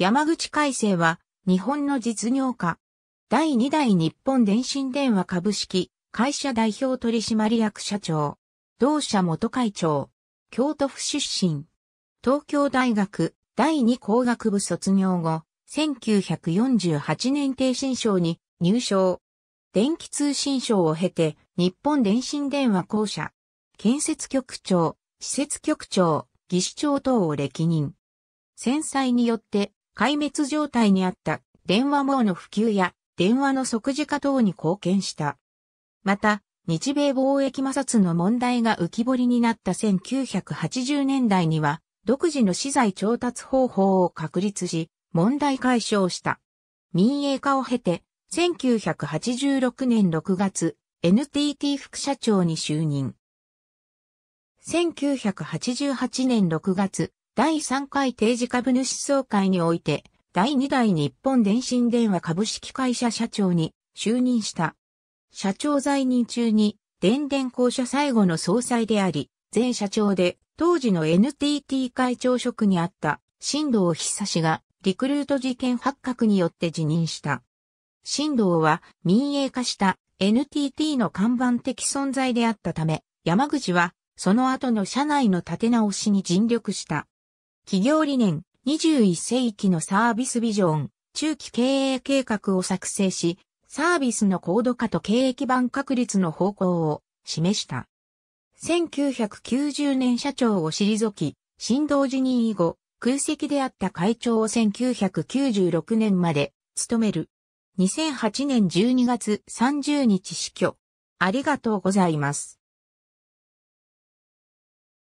山口海星は、日本の実業家。第2代日本電信電話株式会社代表取締役社長。同社元会長。京都府出身。東京大学第2工学部卒業後、1948年定新賞に入賞。電気通信賞を経て、日本電信電話公社、建設局長、施設局長、技師長等を歴任。戦災によって壊滅状態にあった電話網の普及や電話の即時化等に貢献した。また、日米貿易摩擦の問題が浮き彫りになった1980年代には、独自の資材調達方法を確立し、問題解消した。民営化を経て、1986年6月、NTT 副社長に就任。1988年6月、第3回定時株主総会において、第2代日本電信電話株式会社社長に就任した。社長在任中に、電電公社最後の総裁であり、前社長で、当時の NTT 会長職にあった、新藤久氏が、リクルート事件発覚によって辞任した。新藤は、民営化した NTT の看板的存在であったため、山口は、その後の社内の立て直しに尽力した。企業理念、21世紀のサービスビジョン、中期経営計画を作成し、サービスの高度化と経営基盤確立の方向を示した。1990年社長を退き、振動辞任以後、空席であった会長を1996年まで務める。2008年12月30日死去。ありがとうございます。